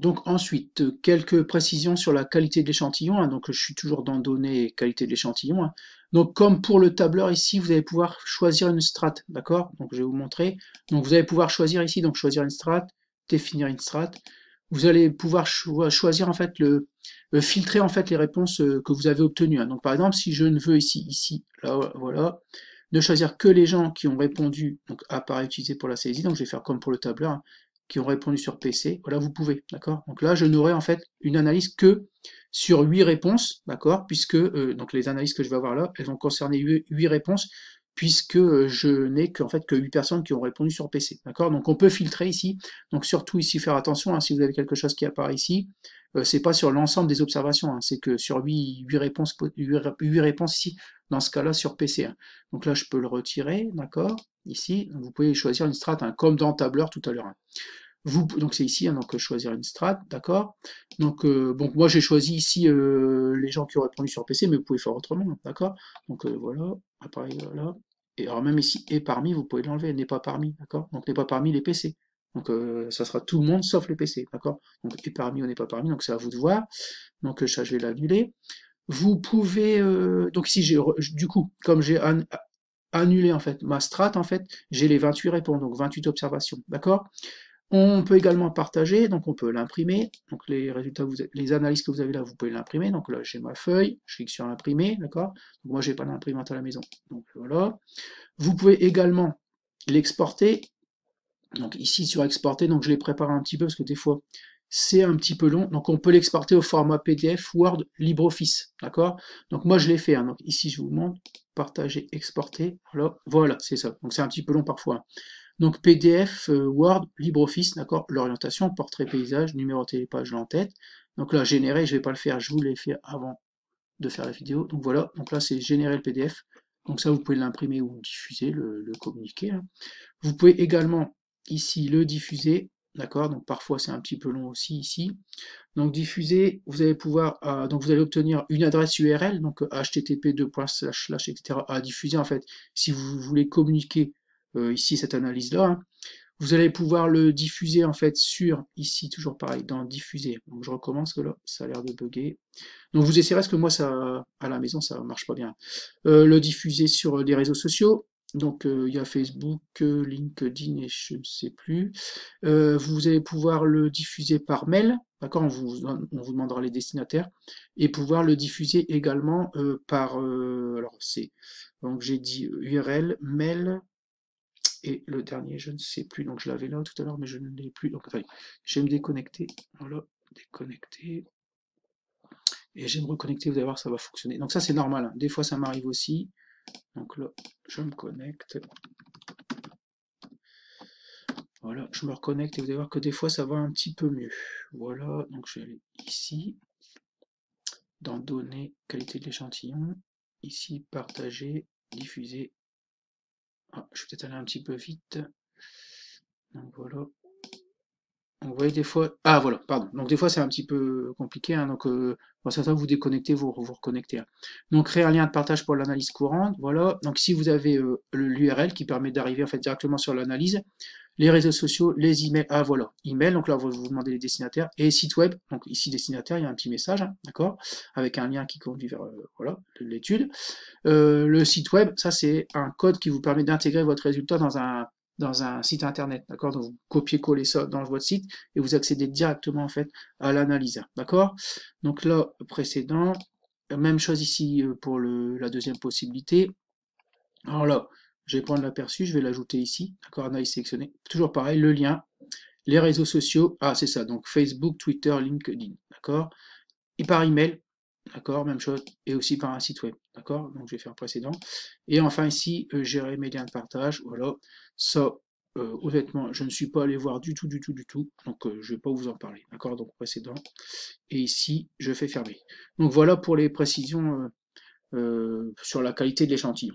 Donc ensuite, euh, quelques précisions sur la qualité de l'échantillon. Hein. Donc je suis toujours dans données qualité de l'échantillon. Hein. Donc comme pour le tableur ici, vous allez pouvoir choisir une strate, d'accord Donc je vais vous montrer. Donc vous allez pouvoir choisir ici, donc choisir une strate, définir une strate. Vous allez pouvoir choisir en fait le euh, filtrer en fait les réponses euh, que vous avez obtenues. Hein. Donc par exemple, si je ne veux ici, ici, là, voilà, ne choisir que les gens qui ont répondu donc appareil utilisé pour la saisie. Donc je vais faire comme pour le tableur, qui ont répondu sur PC, voilà, vous pouvez, d'accord Donc là, je n'aurai en fait une analyse que sur 8 réponses, d'accord Puisque euh, donc les analyses que je vais avoir là, elles vont concerner 8 réponses puisque euh, je n'ai qu'en fait que 8 personnes qui ont répondu sur PC. D'accord Donc on peut filtrer ici. Donc surtout ici faire attention, hein, si vous avez quelque chose qui apparaît ici, euh, c'est pas sur l'ensemble des observations, hein, c'est que sur 8, réponses, réponses ici, dans ce cas-là sur PC. Hein. Donc là je peux le retirer, d'accord Ici, vous pouvez choisir une strate, comme dans tableur tout à l'heure. Vous, donc c'est ici, donc euh, choisir une strate, d'accord donc, moi j'ai choisi ici les gens qui ont répondu sur PC, mais vous pouvez faire autrement, d'accord Donc voilà, appareil, là alors même ici, et parmi, vous pouvez l'enlever, n'est pas parmi, d'accord Donc n'est pas parmi les PC. Donc euh, ça sera tout le monde sauf les PC, d'accord Donc et parmi ou n'est pas parmi, donc c'est à vous de voir. Donc euh, ça, je vais l'annuler. Vous pouvez, euh, donc si j'ai du coup, comme j'ai annulé en fait ma strat, en fait, j'ai les 28 réponses, donc 28 observations, d'accord on peut également partager, donc on peut l'imprimer. Donc les résultats, vous, les analyses que vous avez là, vous pouvez l'imprimer. Donc là, j'ai ma feuille, je clique sur imprimer, d'accord Moi, n'ai pas d'imprimante à la maison, donc voilà. Vous pouvez également l'exporter. Donc ici sur exporter, donc je les prépare un petit peu parce que des fois c'est un petit peu long. Donc on peut l'exporter au format PDF, Word, LibreOffice, d'accord Donc moi je l'ai fait. Hein. Donc ici je vous montre, partager, exporter. voilà c'est ça. Donc c'est un petit peu long parfois. Hein. Donc PDF, euh, Word, LibreOffice, d'accord, l'orientation, portrait paysage, numéro de pages, en tête. Donc là, générer, je ne vais pas le faire, je vous l'ai fait avant de faire la vidéo. Donc voilà, donc là c'est générer le PDF. Donc ça, vous pouvez l'imprimer ou diffuser, le, communiquer. Hein. Vous pouvez également ici le diffuser, d'accord Donc parfois c'est un petit peu long aussi ici. Donc diffuser, vous allez pouvoir, euh, donc vous allez obtenir une adresse URL, donc http://, euh, etc. à diffuser en fait. Si vous voulez communiquer euh, ici cette analyse-là. Hein. Vous allez pouvoir le diffuser en fait sur, ici toujours pareil, dans diffuser. Donc je recommence, là, ça a l'air de bugger. Donc vous essayerez, parce que moi ça à la maison ça marche pas bien. Euh, le diffuser sur euh, des réseaux sociaux. Donc il y a Facebook, LinkedIn et je ne sais plus. vous allez pouvoir le diffuser par mail, d'accord on vous, on vous demandera les destinataires, et pouvoir le diffuser également par alors c'est donc j'ai dit URL, mail, et le dernier, je ne sais plus. Donc, je l'avais là tout à l'heure, mais je ne l'ai plus. Donc, je vais me déconnecter. Voilà, déconnecter. Et je me reconnecter, vous allez voir, ça va fonctionner. Donc, ça, c'est normal. Hein. Des fois, ça m'arrive aussi. Donc là, je me connecte. Voilà, je me reconnecte et vous allez voir que des fois, ça va un petit peu mieux. Voilà, donc je vais aller ici. Dans données, qualité de l'échantillon. Ici, partager, diffuser, ah, je vais peut-être aller un petit peu vite. voilà. vous voyez des fois. Ah voilà, pardon. Donc des fois c'est un petit peu compliqué. Hein. Donc euh, vous déconnectez, vous vous reconnectez. Hein. Donc créer un lien de partage pour l'analyse courante. Voilà. Donc si vous avez euh, l'URL qui permet d'arriver fait directement sur l'analyse, les réseaux sociaux, les emails. Ah voilà, email, donc là vous, vous demandez les destinataires, et site web, donc ici destinataire, il y a un petit message, hein, d'accord, avec un lien qui conduit vers euh, voilà l'étude. Euh, le site web, ça c'est un code qui vous permet d'intégrer votre résultat dans un dans un site internet, d'accord Donc vous copiez-collez ça dans votre site et vous accédez directement en fait à l'analyseur, d'accord Donc là, précédent, même chose ici euh, pour la deuxième possibilité. Alors là, je vais prendre l'aperçu, je vais l'ajouter ici. D'accord, on a sélectionné. Toujours pareil, le lien, les réseaux sociaux. Ah, c'est ça, donc Facebook, Twitter, LinkedIn. D'accord Et par email, D'accord, même chose, et aussi par un site web. D'accord, donc je vais faire précédent. Et enfin ici, euh, gérer mes liens de partage. Voilà, ça, euh, honnêtement, je ne suis pas allé voir du tout, du tout, du tout. Donc euh, je ne vais pas vous en parler. D'accord, donc précédent. Et ici, je fais fermer. Donc voilà pour les précisions sur la qualité de l'échantillon.